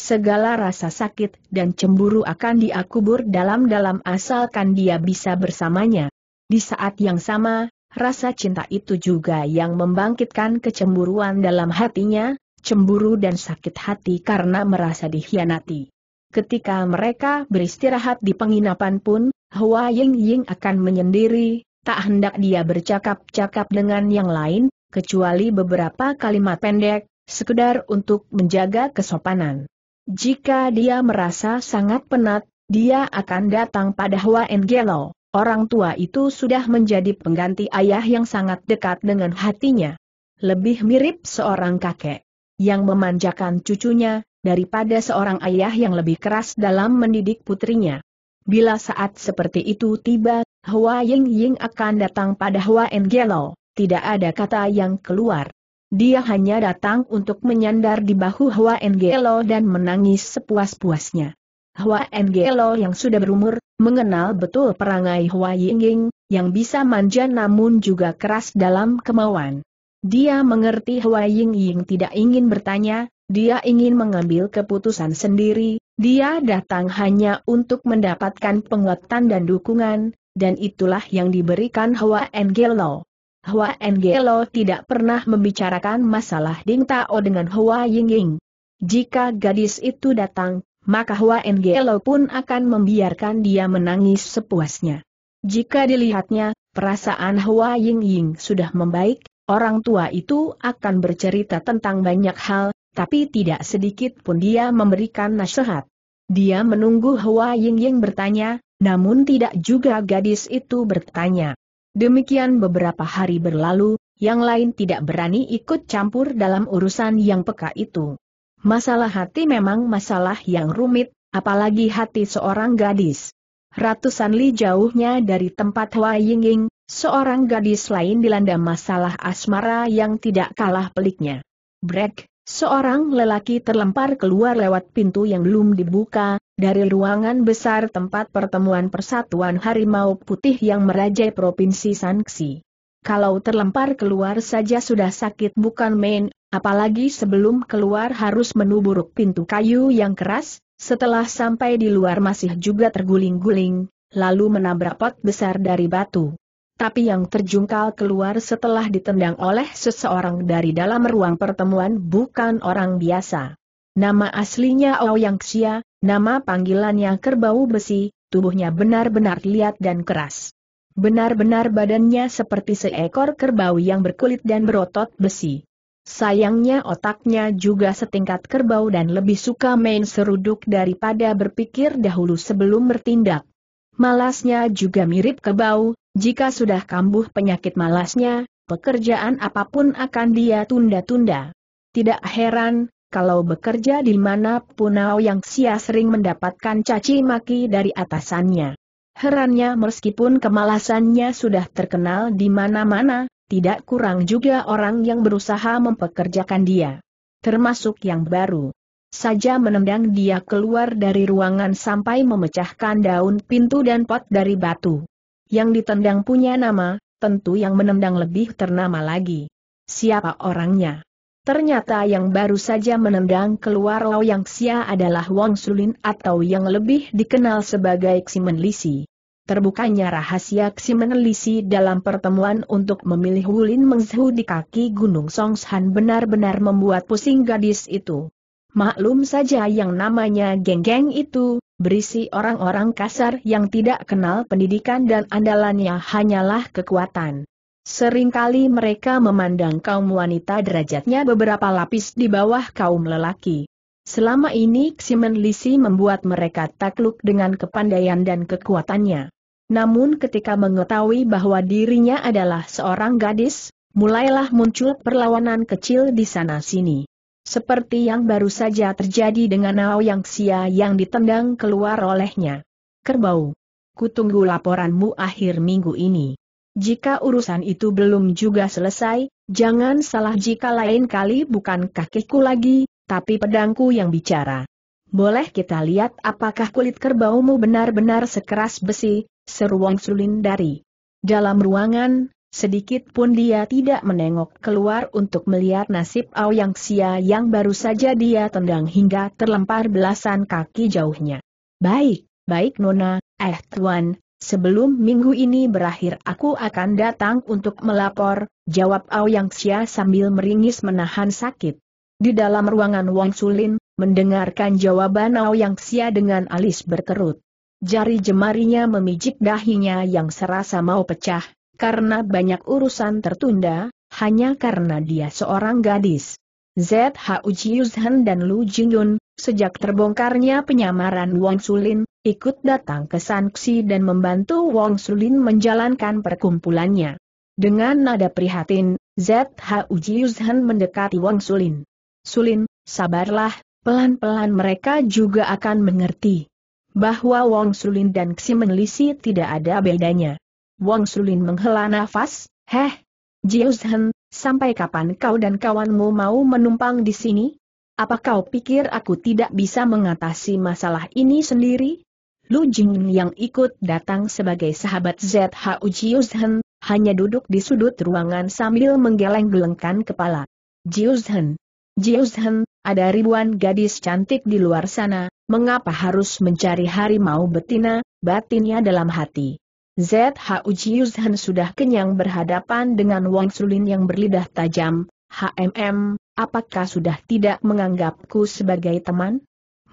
Segala rasa sakit dan cemburu akan diakubur dalam-dalam asalkan dia bisa bersamanya. Di saat yang sama, rasa cinta itu juga yang membangkitkan kecemburuan dalam hatinya, cemburu dan sakit hati karena merasa dikhianati. Ketika mereka beristirahat di penginapan pun, Hua Ying Ying akan menyendiri, tak hendak dia bercakap-cakap dengan yang lain, kecuali beberapa kalimat pendek, sekedar untuk menjaga kesopanan. Jika dia merasa sangat penat, dia akan datang pada Hua Engelo. Orang tua itu sudah menjadi pengganti ayah yang sangat dekat dengan hatinya. Lebih mirip seorang kakek yang memanjakan cucunya daripada seorang ayah yang lebih keras dalam mendidik putrinya. Bila saat seperti itu tiba Hua Ying Ying akan datang pada Hua Engelo, tidak ada kata yang keluar. Dia hanya datang untuk menyandar di bahu Hua Engelo dan menangis sepuas-puasnya. Hua Engelo yang sudah berumur, mengenal betul perangai Hua Ying Ying, yang bisa manja namun juga keras dalam kemauan. Dia mengerti Hua Ying Ying tidak ingin bertanya, dia ingin mengambil keputusan sendiri, dia datang hanya untuk mendapatkan penguatan dan dukungan, dan itulah yang diberikan Hua Engelo. Hua Engelo tidak pernah membicarakan masalah Ding Tao dengan Hua Yingying. Jika gadis itu datang, maka Hua Engelo pun akan membiarkan dia menangis sepuasnya. Jika dilihatnya, perasaan Hua Yingying sudah membaik, orang tua itu akan bercerita tentang banyak hal, tapi tidak sedikit pun dia memberikan nasihat. Dia menunggu Hua Yingying bertanya, namun tidak juga gadis itu bertanya. Demikian beberapa hari berlalu, yang lain tidak berani ikut campur dalam urusan yang peka itu. Masalah hati memang masalah yang rumit, apalagi hati seorang gadis. Ratusan li jauhnya dari tempat Hua Yingying, seorang gadis lain dilanda masalah asmara yang tidak kalah peliknya. Brek, seorang lelaki terlempar keluar lewat pintu yang belum dibuka, dari ruangan besar tempat pertemuan persatuan harimau putih yang merajai Provinsi Sanksi. Kalau terlempar keluar saja sudah sakit bukan main, apalagi sebelum keluar harus menuburuk pintu kayu yang keras, setelah sampai di luar masih juga terguling-guling, lalu menabrak pot besar dari batu. Tapi yang terjungkal keluar setelah ditendang oleh seseorang dari dalam ruang pertemuan bukan orang biasa. Nama aslinya Ouyang Xia, Nama panggilannya kerbau besi, tubuhnya benar-benar liat dan keras. Benar-benar badannya seperti seekor kerbau yang berkulit dan berotot besi. Sayangnya otaknya juga setingkat kerbau dan lebih suka main seruduk daripada berpikir dahulu sebelum bertindak. Malasnya juga mirip kerbau, jika sudah kambuh penyakit malasnya, pekerjaan apapun akan dia tunda-tunda. Tidak heran, kalau bekerja di mana punau yang sia sering mendapatkan caci maki dari atasannya. Herannya meskipun kemalasannya sudah terkenal di mana-mana, tidak kurang juga orang yang berusaha mempekerjakan dia. Termasuk yang baru. Saja menendang dia keluar dari ruangan sampai memecahkan daun pintu dan pot dari batu. Yang ditendang punya nama, tentu yang menendang lebih ternama lagi. Siapa orangnya? Ternyata yang baru saja menendang keluar Yang Xia adalah Wang Sulin atau yang lebih dikenal sebagai Ximen Lisi. Terbukanya rahasia Ximen Lisi dalam pertemuan untuk memilih Wulin Mengzhu di kaki Gunung Songshan benar-benar membuat pusing gadis itu. Maklum saja yang namanya geng-geng itu, berisi orang-orang kasar yang tidak kenal pendidikan dan andalannya hanyalah kekuatan. Seringkali mereka memandang kaum wanita derajatnya beberapa lapis di bawah kaum lelaki. Selama ini Ximen Lisi membuat mereka takluk dengan kepandaian dan kekuatannya. Namun ketika mengetahui bahwa dirinya adalah seorang gadis, mulailah muncul perlawanan kecil di sana-sini. Seperti yang baru saja terjadi dengan Yang Xia yang ditendang keluar olehnya. Kerbau. Kutunggu laporanmu akhir minggu ini. Jika urusan itu belum juga selesai, jangan salah jika lain kali bukan kakiku lagi, tapi pedangku yang bicara. Boleh kita lihat apakah kulit kerbaumu benar-benar sekeras besi, seru Wang Sulin dari. Dalam ruangan, sedikit pun dia tidak menengok keluar untuk melihat nasib Aoyang Xia yang baru saja dia tendang hingga terlempar belasan kaki jauhnya. Baik, baik Nona, eh Tuan, Sebelum minggu ini berakhir aku akan datang untuk melapor, jawab Aoyang Xia sambil meringis menahan sakit. Di dalam ruangan Wang Sulin, mendengarkan jawaban Aoyang Xia dengan alis berkerut. Jari jemarinya memijik dahinya yang serasa mau pecah, karena banyak urusan tertunda, hanya karena dia seorang gadis. ZHU Uji dan Lu Jingyun, Sejak terbongkarnya penyamaran Wong Sulin, ikut datang ke Sanksi dan membantu Wong Sulin menjalankan perkumpulannya. Dengan nada prihatin, ZHU Jiuzhen mendekati Wong Sulin. Sulin, sabarlah, pelan-pelan mereka juga akan mengerti bahwa Wong Sulin dan Ximenlisi tidak ada bedanya. Wong Sulin menghela nafas, heh, Jiuzhan, sampai kapan kau dan kawanmu mau menumpang di sini? Apa kau pikir aku tidak bisa mengatasi masalah ini sendiri? Lu Jing yang ikut datang sebagai sahabat ZHU Jiuzhen, hanya duduk di sudut ruangan sambil menggeleng-gelengkan kepala. Jiuzhen. Jiuzhen, ada ribuan gadis cantik di luar sana, mengapa harus mencari harimau betina, batinnya dalam hati. ZHU Jiuzhen sudah kenyang berhadapan dengan Wang Sulin yang berlidah tajam, HMM, apakah sudah tidak menganggapku sebagai teman?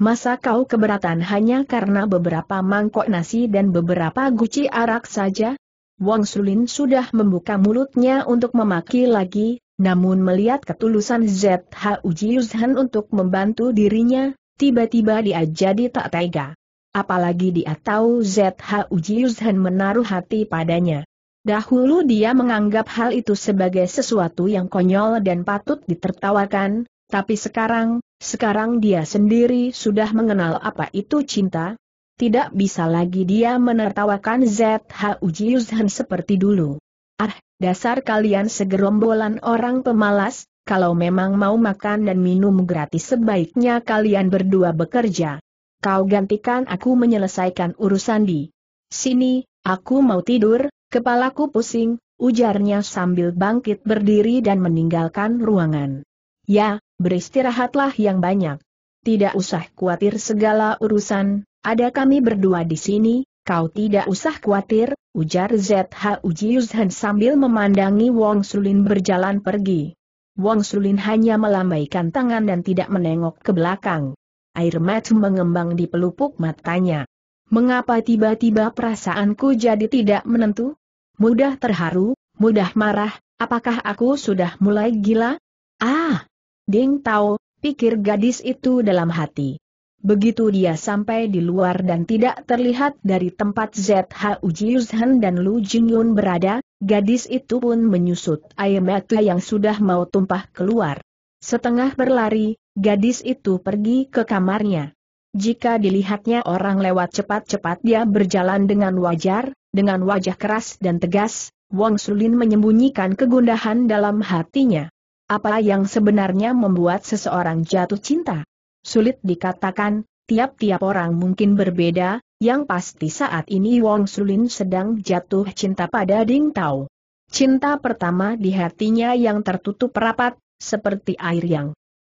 Masa kau keberatan hanya karena beberapa mangkok nasi dan beberapa guci arak saja? Wang Sulin sudah membuka mulutnya untuk memaki lagi, namun melihat ketulusan ZH Uji Yuzhan untuk membantu dirinya, tiba-tiba dia jadi tak tega. Apalagi dia tahu ZH Uji Yuzhan menaruh hati padanya. Dahulu dia menganggap hal itu sebagai sesuatu yang konyol dan patut ditertawakan, tapi sekarang, sekarang dia sendiri sudah mengenal apa itu cinta. Tidak bisa lagi dia menertawakan ZH Ujiuzhan seperti dulu. Ah, dasar kalian segerombolan orang pemalas, kalau memang mau makan dan minum gratis sebaiknya kalian berdua bekerja. Kau gantikan aku menyelesaikan urusan di sini, aku mau tidur, Kepalaku pusing, ujarnya sambil bangkit berdiri dan meninggalkan ruangan. Ya, beristirahatlah yang banyak. Tidak usah khawatir segala urusan, ada kami berdua di sini, kau tidak usah khawatir, ujar ZH Ujiushan sambil memandangi Wong Sulin berjalan pergi. Wong Sulin hanya melambaikan tangan dan tidak menengok ke belakang. Air mata mengembang di pelupuk matanya. Mengapa tiba-tiba perasaanku jadi tidak menentu? mudah terharu, mudah marah, apakah aku sudah mulai gila? Ah! Ding Tao, pikir gadis itu dalam hati. Begitu dia sampai di luar dan tidak terlihat dari tempat ZH Ujiuzhen dan Lu Jingyun berada, gadis itu pun menyusut air mata yang sudah mau tumpah keluar. Setengah berlari, gadis itu pergi ke kamarnya. Jika dilihatnya orang lewat cepat-cepat dia berjalan dengan wajar, dengan wajah keras dan tegas, Wang Sulin menyembunyikan kegundahan dalam hatinya. Apa yang sebenarnya membuat seseorang jatuh cinta? Sulit dikatakan, tiap-tiap orang mungkin berbeda, yang pasti saat ini Wang Sulin sedang jatuh cinta pada Ding Tao. Cinta pertama di hatinya yang tertutup rapat, seperti air yang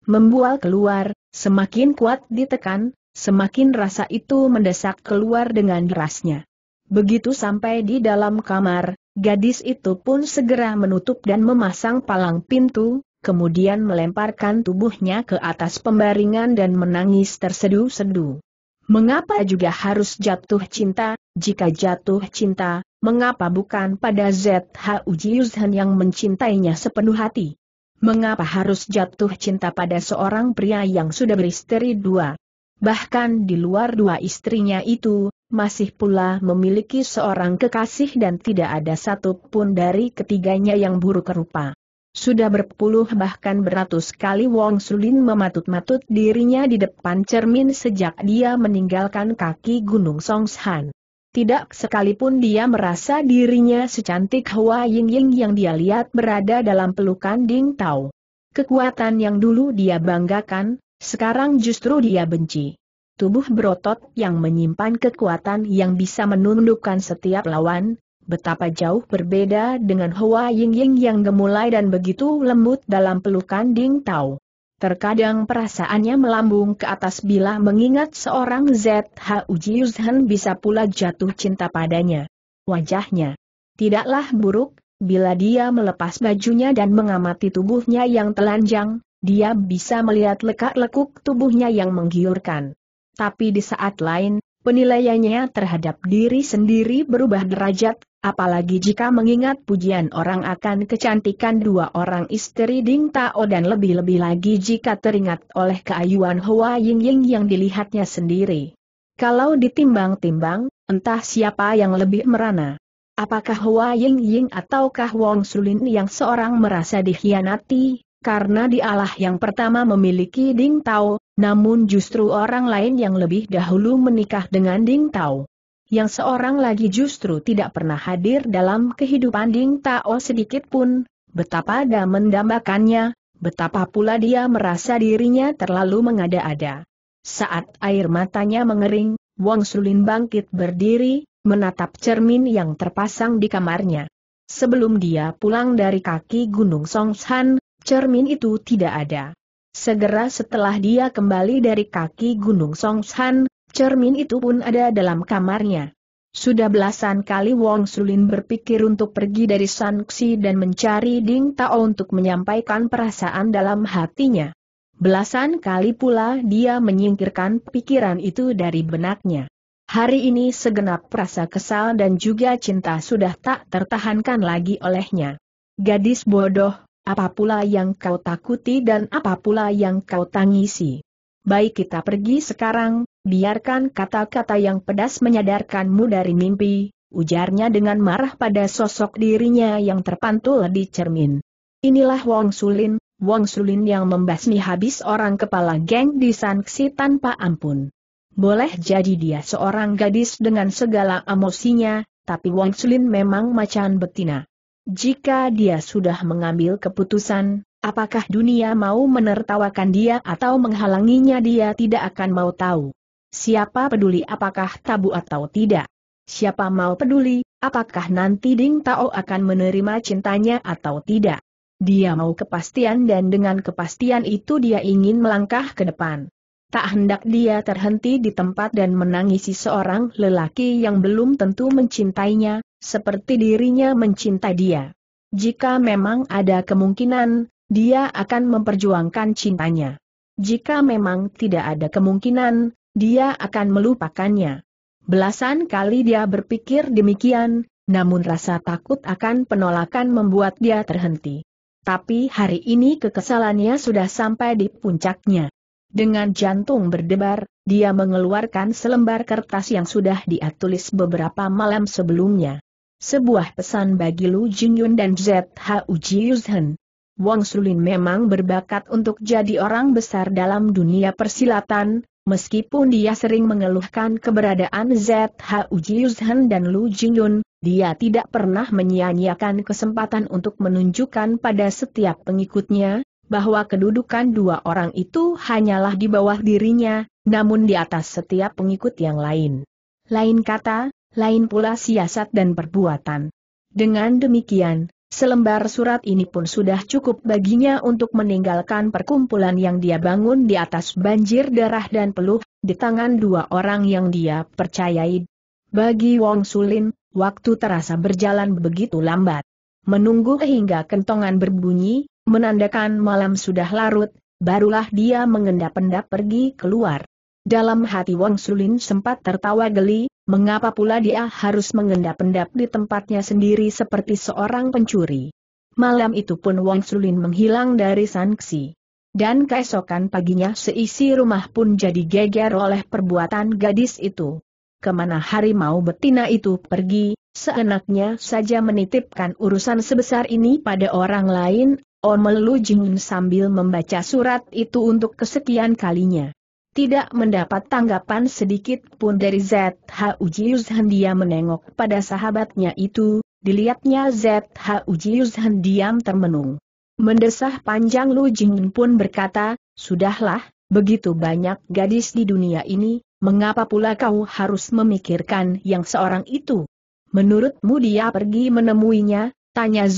membual keluar, semakin kuat ditekan, Semakin rasa itu mendesak keluar dengan derasnya. Begitu sampai di dalam kamar, gadis itu pun segera menutup dan memasang palang pintu, kemudian melemparkan tubuhnya ke atas pembaringan dan menangis tersedu-sedu. Mengapa juga harus jatuh cinta, jika jatuh cinta, mengapa bukan pada ZHU Jiuzhen yang mencintainya sepenuh hati? Mengapa harus jatuh cinta pada seorang pria yang sudah beristri dua? bahkan di luar dua istrinya itu, masih pula memiliki seorang kekasih dan tidak ada satu pun dari ketiganya yang buruk rupa. Sudah berpuluh bahkan beratus kali Wong Sulin mematut-matut dirinya di depan cermin sejak dia meninggalkan kaki Gunung Songshan. Tidak sekalipun dia merasa dirinya secantik Hua Ying Ying yang dia lihat berada dalam pelukan Ding Tao. Kekuatan yang dulu dia banggakan, sekarang justru dia benci. Tubuh berotot yang menyimpan kekuatan yang bisa menundukkan setiap lawan, betapa jauh berbeda dengan Hua Ying Ying yang gemulai dan begitu lembut dalam pelukan Ding Tao. Terkadang perasaannya melambung ke atas bila mengingat seorang ZH Ujiushan bisa pula jatuh cinta padanya. Wajahnya tidaklah buruk, bila dia melepas bajunya dan mengamati tubuhnya yang telanjang, dia bisa melihat lekak-lekuk tubuhnya yang menggiurkan. Tapi di saat lain, penilaiannya terhadap diri sendiri berubah derajat, apalagi jika mengingat pujian orang akan kecantikan dua orang istri Ding Tao dan lebih-lebih lagi jika teringat oleh keayuan Hua Ying Ying yang dilihatnya sendiri. Kalau ditimbang-timbang, entah siapa yang lebih merana. Apakah Hua Ying Ying ataukah Wong Sulin yang seorang merasa dikhianati, karena dialah yang pertama memiliki Ding Tao, namun justru orang lain yang lebih dahulu menikah dengan Ding Tao. Yang seorang lagi justru tidak pernah hadir dalam kehidupan Ding Tao sedikit pun, betapa dia mendambakannya, betapa pula dia merasa dirinya terlalu mengada-ada. Saat air matanya mengering, Wang Sulin bangkit berdiri, menatap cermin yang terpasang di kamarnya. Sebelum dia pulang dari kaki Gunung Songshan, Cermin itu tidak ada. Segera setelah dia kembali dari kaki Gunung Songshan, cermin itu pun ada dalam kamarnya. Sudah belasan kali Wong Sulin berpikir untuk pergi dari Sanxi dan mencari Ding Tao untuk menyampaikan perasaan dalam hatinya. Belasan kali pula dia menyingkirkan pikiran itu dari benaknya. Hari ini segenap rasa kesal dan juga cinta sudah tak tertahankan lagi olehnya. Gadis bodoh, apa pula yang kau takuti dan apa pula yang kau tangisi? Baik kita pergi sekarang, biarkan kata-kata yang pedas menyadarkanmu dari mimpi, ujarnya dengan marah pada sosok dirinya yang terpantul di cermin. Inilah Wong Sulin, Wong Sulin yang membasmi habis orang kepala geng di Sanksi tanpa ampun. Boleh jadi dia seorang gadis dengan segala emosinya, tapi Wong Sulin memang macan betina. Jika dia sudah mengambil keputusan, apakah dunia mau menertawakan dia atau menghalanginya dia tidak akan mau tahu. Siapa peduli apakah tabu atau tidak? Siapa mau peduli, apakah nanti Ding Tao akan menerima cintanya atau tidak? Dia mau kepastian dan dengan kepastian itu dia ingin melangkah ke depan. Tak hendak dia terhenti di tempat dan menangisi seorang lelaki yang belum tentu mencintainya, seperti dirinya mencintai dia. Jika memang ada kemungkinan, dia akan memperjuangkan cintanya. Jika memang tidak ada kemungkinan, dia akan melupakannya. Belasan kali dia berpikir demikian, namun rasa takut akan penolakan membuat dia terhenti. Tapi hari ini kekesalannya sudah sampai di puncaknya. Dengan jantung berdebar, dia mengeluarkan selembar kertas yang sudah dia tulis beberapa malam sebelumnya. Sebuah pesan bagi Lu Jingyun dan ZHU Jiuzhen. Wang Sulin memang berbakat untuk jadi orang besar dalam dunia persilatan, meskipun dia sering mengeluhkan keberadaan ZHU Jiuzhen dan Lu Jingyun, dia tidak pernah menyia-nyiakan kesempatan untuk menunjukkan pada setiap pengikutnya, bahwa kedudukan dua orang itu hanyalah di bawah dirinya, namun di atas setiap pengikut yang lain. Lain kata, lain pula siasat dan perbuatan. Dengan demikian, selembar surat ini pun sudah cukup baginya untuk meninggalkan perkumpulan yang dia bangun di atas banjir darah dan peluh, di tangan dua orang yang dia percayai. Bagi Wong Sulin, waktu terasa berjalan begitu lambat. Menunggu hingga kentongan berbunyi, menandakan malam sudah larut, barulah dia mengendap-endap pergi keluar. Dalam hati Wang Sulin sempat tertawa geli, mengapa pula dia harus mengendap-endap di tempatnya sendiri seperti seorang pencuri. Malam itu pun Wang Sulin menghilang dari sanksi. Dan keesokan paginya seisi rumah pun jadi geger oleh perbuatan gadis itu. Kemana harimau betina itu pergi, seenaknya saja menitipkan urusan sebesar ini pada orang lain, On Melu Jingun sambil membaca surat itu untuk kesekian kalinya. Tidak mendapat tanggapan sedikit pun dari ZH Ujius Hendia menengok pada sahabatnya itu, dilihatnya ZH Ujius Hendiam termenung. Mendesah panjang Lu Jingun pun berkata, Sudahlah, begitu banyak gadis di dunia ini, mengapa pula kau harus memikirkan yang seorang itu? Menurutmu dia pergi menemuinya, Tanya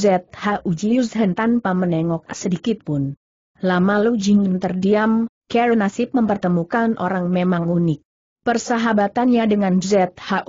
Uji Yuzhen tanpa menengok sedikit pun. Lama Lu Jingin terdiam, karena nasib mempertemukan orang memang unik. Persahabatannya dengan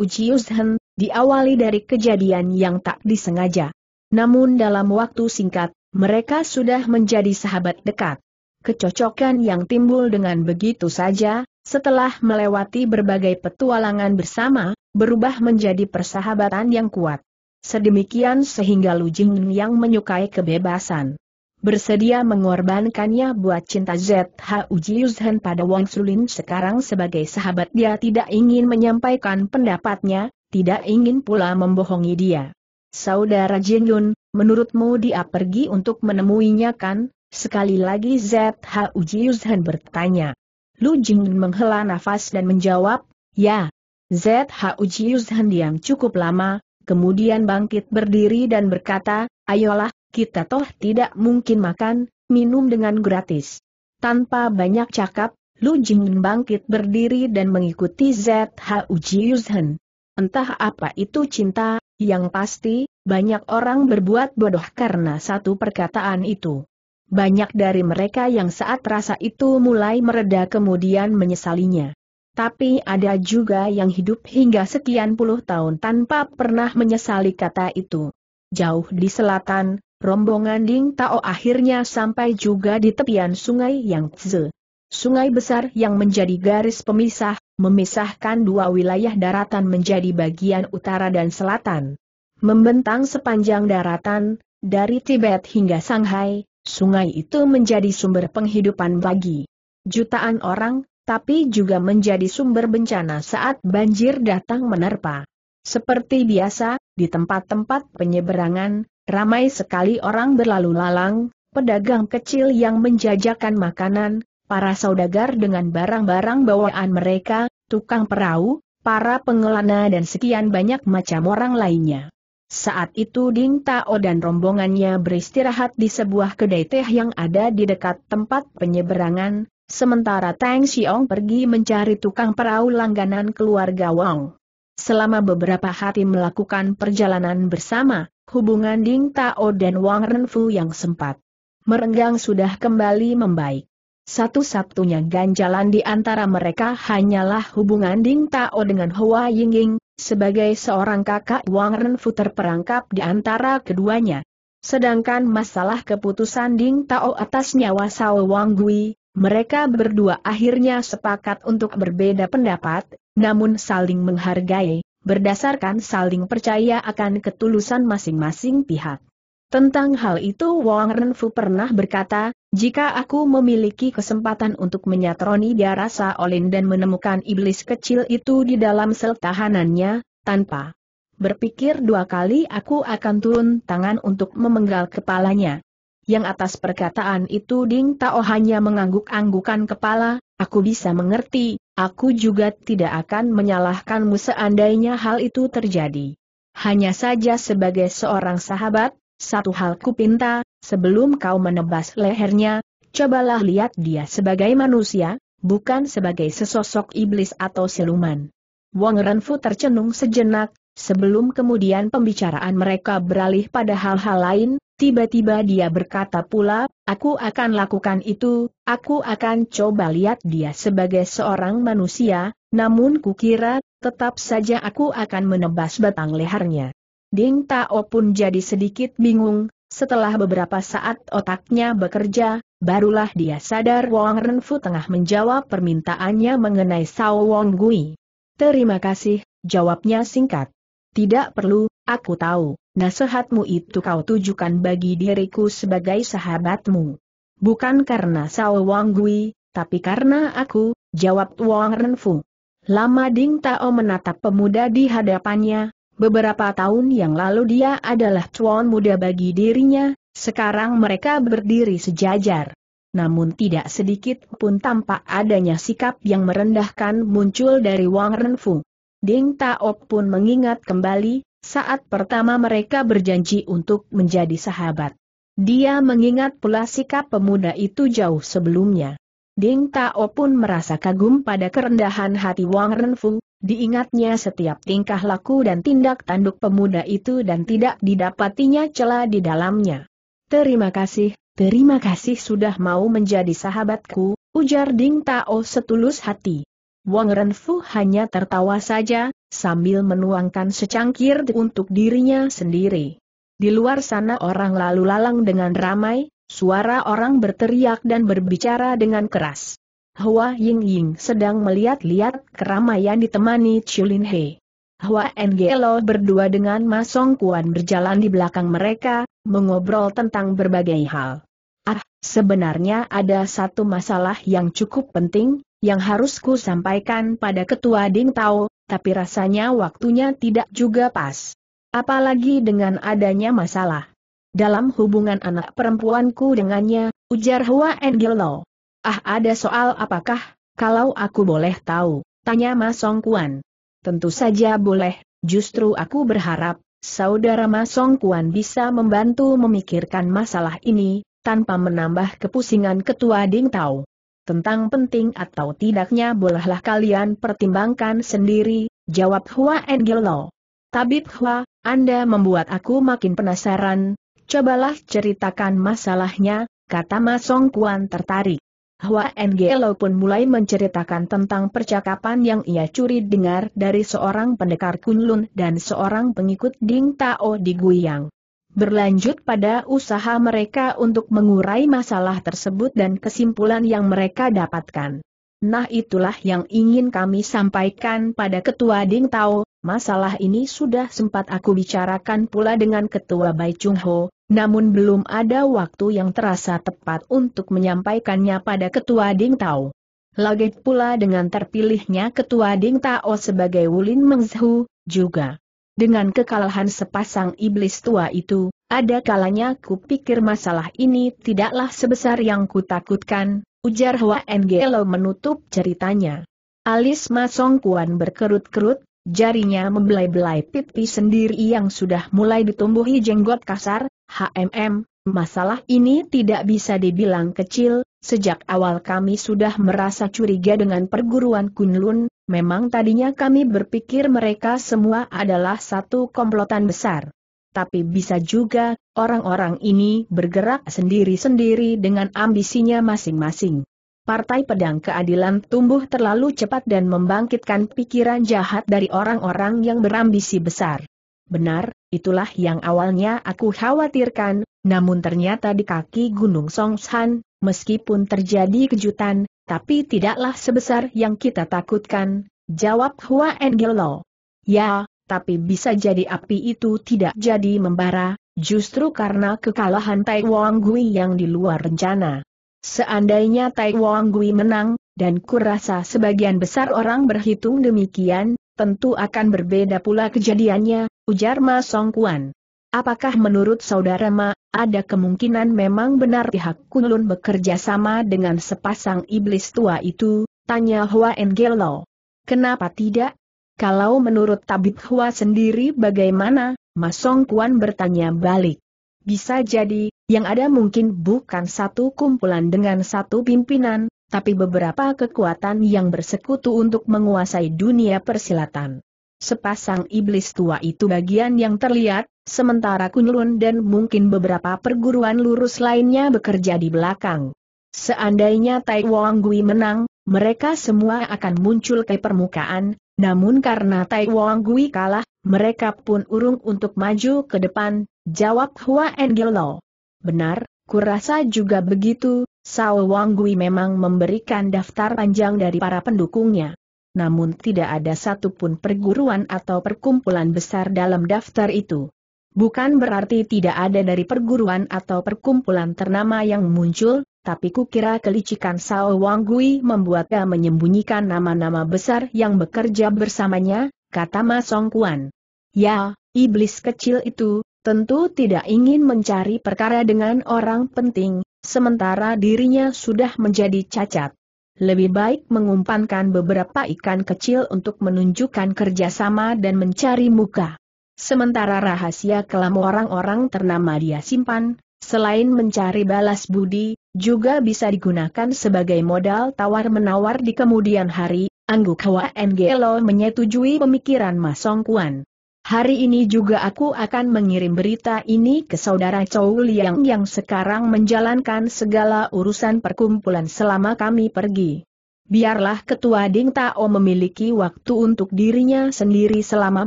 Uji Yuzhen, diawali dari kejadian yang tak disengaja. Namun dalam waktu singkat, mereka sudah menjadi sahabat dekat. Kecocokan yang timbul dengan begitu saja, setelah melewati berbagai petualangan bersama, berubah menjadi persahabatan yang kuat. Sedemikian sehingga Lu Jing yang menyukai kebebasan. Bersedia mengorbankannya buat cinta ZHU Jiuzhen pada Wang Sulin sekarang sebagai sahabat dia tidak ingin menyampaikan pendapatnya, tidak ingin pula membohongi dia. Saudara Jin Yun, menurutmu dia pergi untuk menemuinya kan? Sekali lagi ZHU Jiuzhen bertanya. Lu Jing menghela nafas dan menjawab, ya. ZHU Jiuzhen diam cukup lama, kemudian bangkit berdiri dan berkata, ayolah, kita toh tidak mungkin makan, minum dengan gratis. Tanpa banyak cakap, Lu Jingin bangkit berdiri dan mengikuti ZHU Jiyuzhen. Entah apa itu cinta, yang pasti, banyak orang berbuat bodoh karena satu perkataan itu. Banyak dari mereka yang saat rasa itu mulai mereda kemudian menyesalinya. Tapi ada juga yang hidup hingga sekian puluh tahun tanpa pernah menyesali kata itu. Jauh di selatan, rombongan Ding Tao akhirnya sampai juga di tepian sungai yang Tze. Sungai besar yang menjadi garis pemisah, memisahkan dua wilayah daratan menjadi bagian utara dan selatan. Membentang sepanjang daratan, dari Tibet hingga Shanghai, sungai itu menjadi sumber penghidupan bagi jutaan orang, tapi juga menjadi sumber bencana saat banjir datang menerpa. Seperti biasa, di tempat-tempat penyeberangan, ramai sekali orang berlalu lalang, pedagang kecil yang menjajakan makanan, para saudagar dengan barang-barang bawaan mereka, tukang perahu, para pengelana dan sekian banyak macam orang lainnya. Saat itu Ding Tao dan rombongannya beristirahat di sebuah kedai teh yang ada di dekat tempat penyeberangan, Sementara Tang Xiong pergi mencari tukang perahu langganan keluarga Wang. Selama beberapa hari melakukan perjalanan bersama, hubungan Ding Tao dan Wang Renfu yang sempat merenggang sudah kembali membaik. Satu-satunya ganjalan di antara mereka hanyalah hubungan Ding Tao dengan Hua Yingying, sebagai seorang kakak Wang Renfu terperangkap di antara keduanya. Sedangkan masalah keputusan Ding Tao atas nyawa Sao Wang Gui, mereka berdua akhirnya sepakat untuk berbeda pendapat, namun saling menghargai, berdasarkan saling percaya akan ketulusan masing-masing pihak. Tentang hal itu Wang Renfu pernah berkata, jika aku memiliki kesempatan untuk menyatroni dia rasa Olin dan menemukan iblis kecil itu di dalam sel tahanannya, tanpa berpikir dua kali aku akan turun tangan untuk memenggal kepalanya. Yang atas perkataan itu Ding Tao hanya mengangguk-anggukan kepala, aku bisa mengerti, aku juga tidak akan menyalahkanmu seandainya hal itu terjadi. Hanya saja sebagai seorang sahabat, satu hal pinta, sebelum kau menebas lehernya, cobalah lihat dia sebagai manusia, bukan sebagai sesosok iblis atau siluman. Wang Renfu tercenung sejenak, sebelum kemudian pembicaraan mereka beralih pada hal-hal lain, Tiba-tiba dia berkata pula, aku akan lakukan itu, aku akan coba lihat dia sebagai seorang manusia, namun kukira, tetap saja aku akan menebas batang lehernya. Ding Tao pun jadi sedikit bingung, setelah beberapa saat otaknya bekerja, barulah dia sadar Wang Renfu tengah menjawab permintaannya mengenai Sao Wong Gui. Terima kasih, jawabnya singkat. Tidak perlu, aku tahu. Nasihatmu itu kau tujukan bagi diriku sebagai sahabatmu. Bukan karena Sao Wang Gui, tapi karena aku, jawab Wang Renfu. Lama Ding Tao menatap pemuda di hadapannya, beberapa tahun yang lalu dia adalah cuan muda bagi dirinya, sekarang mereka berdiri sejajar. Namun tidak sedikit pun tampak adanya sikap yang merendahkan muncul dari Wang Renfu. Ding Tao pun mengingat kembali, saat pertama mereka berjanji untuk menjadi sahabat. Dia mengingat pula sikap pemuda itu jauh sebelumnya. Ding Tao pun merasa kagum pada kerendahan hati Wang Renfung, diingatnya setiap tingkah laku dan tindak tanduk pemuda itu dan tidak didapatinya celah di dalamnya. Terima kasih, terima kasih sudah mau menjadi sahabatku, ujar Ding Tao setulus hati. Wang Renfu hanya tertawa saja, sambil menuangkan secangkir untuk dirinya sendiri. Di luar sana orang lalu lalang dengan ramai, suara orang berteriak dan berbicara dengan keras. Hua Ying Ying sedang melihat-lihat keramaian ditemani Chulin He. Hua Ngelo berdua dengan Ma Song Kuan berjalan di belakang mereka, mengobrol tentang berbagai hal. Ah, sebenarnya ada satu masalah yang cukup penting, yang harus ku sampaikan pada Ketua Ding Tao, tapi rasanya waktunya tidak juga pas. Apalagi dengan adanya masalah. Dalam hubungan anak perempuanku dengannya, ujar Hua Engelo. Ah ada soal apakah, kalau aku boleh tahu, tanya Mas Song Kuan. Tentu saja boleh, justru aku berharap, saudara Mas Song Kuan bisa membantu memikirkan masalah ini, tanpa menambah kepusingan ketua Ding Tao. Tentang penting atau tidaknya bolehlah kalian pertimbangkan sendiri, jawab Hua Engelo. Tabib Hua, Anda membuat aku makin penasaran, cobalah ceritakan masalahnya, kata Ma Song Kuan tertarik. Hua Enggelo pun mulai menceritakan tentang percakapan yang ia curi dengar dari seorang pendekar Kunlun dan seorang pengikut Ding Tao di Guiyang berlanjut pada usaha mereka untuk mengurai masalah tersebut dan kesimpulan yang mereka dapatkan. Nah itulah yang ingin kami sampaikan pada Ketua Ding Tao, masalah ini sudah sempat aku bicarakan pula dengan Ketua Bai Chung Ho, namun belum ada waktu yang terasa tepat untuk menyampaikannya pada Ketua Ding Tao. Lagi pula dengan terpilihnya Ketua Ding Tao sebagai Wulin Mengzhu, juga dengan kekalahan sepasang iblis tua itu, ada kalanya ku pikir masalah ini tidaklah sebesar yang ku takutkan, ujar Hua Ngelo menutup ceritanya. Alis Song Kuan berkerut-kerut, jarinya membelai-belai pipi sendiri yang sudah mulai ditumbuhi jenggot kasar, HMM, Masalah ini tidak bisa dibilang kecil, sejak awal kami sudah merasa curiga dengan perguruan Kunlun, memang tadinya kami berpikir mereka semua adalah satu komplotan besar. Tapi bisa juga, orang-orang ini bergerak sendiri-sendiri dengan ambisinya masing-masing. Partai Pedang Keadilan tumbuh terlalu cepat dan membangkitkan pikiran jahat dari orang-orang yang berambisi besar. Benar, itulah yang awalnya aku khawatirkan, namun ternyata di kaki Gunung Songshan, meskipun terjadi kejutan, tapi tidaklah sebesar yang kita takutkan, jawab Hua Engello. Ya, tapi bisa jadi api itu tidak jadi membara, justru karena kekalahan Tai Wang Gui yang di luar rencana. Seandainya Tai Wang Gui menang, dan kurasa sebagian besar orang berhitung demikian, tentu akan berbeda pula kejadiannya, ujar Ma Song Kuan. Apakah menurut saudara Ma, ada kemungkinan memang benar pihak Kunlun bekerja sama dengan sepasang iblis tua itu? Tanya Hua Engelo. Kenapa tidak? Kalau menurut Tabib Hua sendiri bagaimana? Ma Song Kuan bertanya balik. Bisa jadi, yang ada mungkin bukan satu kumpulan dengan satu pimpinan, tapi beberapa kekuatan yang bersekutu untuk menguasai dunia persilatan. Sepasang iblis tua itu bagian yang terlihat, sementara Kunlun dan mungkin beberapa perguruan lurus lainnya bekerja di belakang. Seandainya Tai Wong Gui menang, mereka semua akan muncul ke permukaan, namun karena Tai Wong Gui kalah, mereka pun urung untuk maju ke depan, jawab Hua Enggelo. Benar, kurasa juga begitu, Sao Wang Gui memang memberikan daftar panjang dari para pendukungnya namun tidak ada satupun perguruan atau perkumpulan besar dalam daftar itu. Bukan berarti tidak ada dari perguruan atau perkumpulan ternama yang muncul, tapi kukira kelicikan Sao Wang Gui membuatnya menyembunyikan nama-nama besar yang bekerja bersamanya, kata Ma Song Kuan. Ya, iblis kecil itu, tentu tidak ingin mencari perkara dengan orang penting, sementara dirinya sudah menjadi cacat lebih baik mengumpankan beberapa ikan kecil untuk menunjukkan kerjasama dan mencari muka. Sementara rahasia kelam orang-orang ternama dia simpan, selain mencari balas budi, juga bisa digunakan sebagai modal tawar-menawar di kemudian hari, Angguk Hwa Ngelo menyetujui pemikiran Masong Kuan. Hari ini juga aku akan mengirim berita ini ke saudara Chow Liang yang sekarang menjalankan segala urusan perkumpulan selama kami pergi. Biarlah Ketua Ding Tao memiliki waktu untuk dirinya sendiri selama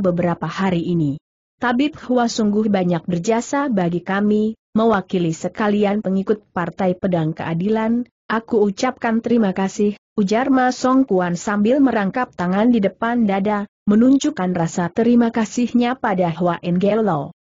beberapa hari ini. Tabib Hua sungguh banyak berjasa bagi kami, mewakili sekalian pengikut Partai Pedang Keadilan, aku ucapkan terima kasih, Ujar Ma Song Kuan sambil merangkap tangan di depan dada, menunjukkan rasa terima kasihnya pada Hua Engelo.